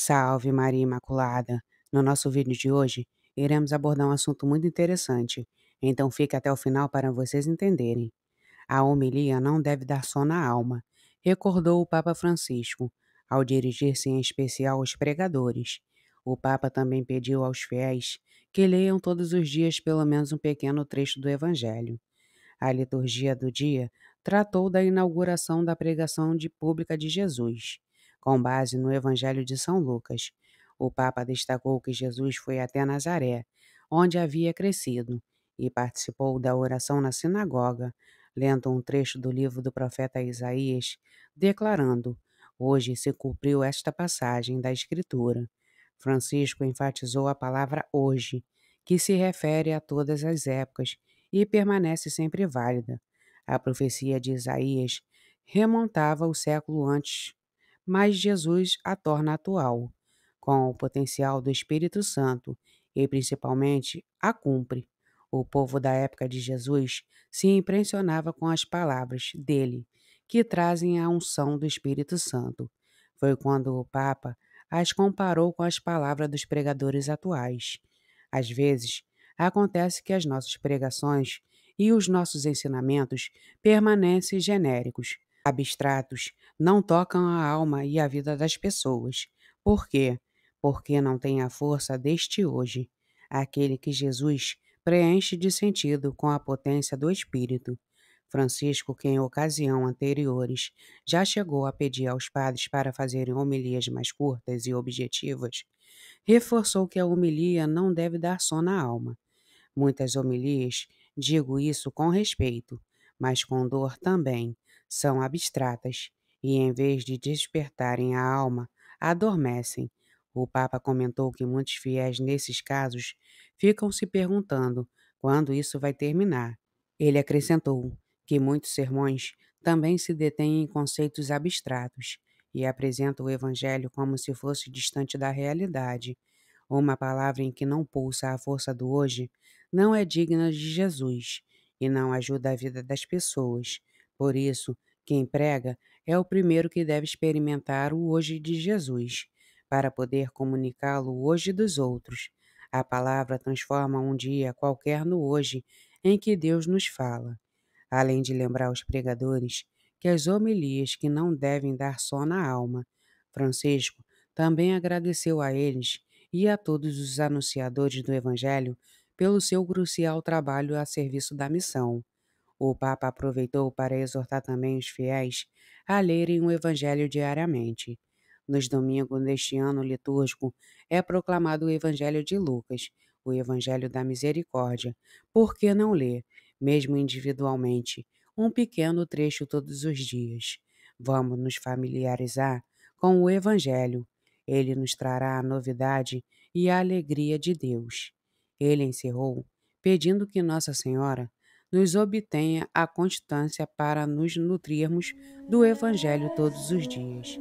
Salve Maria Imaculada! No nosso vídeo de hoje, iremos abordar um assunto muito interessante, então fique até o final para vocês entenderem. A homilia não deve dar só na alma, recordou o Papa Francisco, ao dirigir-se em especial aos pregadores. O Papa também pediu aos fiéis que leiam todos os dias pelo menos um pequeno trecho do Evangelho. A liturgia do dia tratou da inauguração da pregação de pública de Jesus com base no Evangelho de São Lucas. O Papa destacou que Jesus foi até Nazaré, onde havia crescido, e participou da oração na sinagoga, lendo um trecho do livro do profeta Isaías, declarando: Hoje se cumpriu esta passagem da Escritura. Francisco enfatizou a palavra hoje, que se refere a todas as épocas e permanece sempre válida. A profecia de Isaías remontava ao século antes mas Jesus a torna atual, com o potencial do Espírito Santo e principalmente a cumpre. O povo da época de Jesus se impressionava com as palavras dele, que trazem a unção do Espírito Santo. Foi quando o Papa as comparou com as palavras dos pregadores atuais. Às vezes, acontece que as nossas pregações e os nossos ensinamentos permanecem genéricos, abstratos, não tocam a alma e a vida das pessoas. Por quê? Porque não têm a força deste hoje, aquele que Jesus preenche de sentido com a potência do Espírito. Francisco, que em ocasião anteriores já chegou a pedir aos padres para fazerem homilias mais curtas e objetivas, reforçou que a homilia não deve dar só na alma. Muitas homilias, digo isso com respeito, mas com dor também, são abstratas e, em vez de despertarem a alma, adormecem. O Papa comentou que muitos fiéis nesses casos ficam se perguntando quando isso vai terminar. Ele acrescentou que muitos sermões também se detêm em conceitos abstratos e apresentam o Evangelho como se fosse distante da realidade. Uma palavra em que não pulsa a força do hoje não é digna de Jesus e não ajuda a vida das pessoas. Por isso, quem prega é o primeiro que deve experimentar o hoje de Jesus, para poder comunicá-lo hoje dos outros. A palavra transforma um dia qualquer no hoje em que Deus nos fala. Além de lembrar os pregadores que as homilias que não devem dar só na alma, Francisco também agradeceu a eles e a todos os anunciadores do Evangelho pelo seu crucial trabalho a serviço da missão. O Papa aproveitou para exortar também os fiéis a lerem o Evangelho diariamente. Nos domingos deste ano litúrgico é proclamado o Evangelho de Lucas, o Evangelho da Misericórdia. Por que não ler, mesmo individualmente, um pequeno trecho todos os dias? Vamos nos familiarizar com o Evangelho. Ele nos trará a novidade e a alegria de Deus. Ele encerrou, pedindo que Nossa Senhora nos obtenha a constância para nos nutrirmos do Evangelho todos os dias.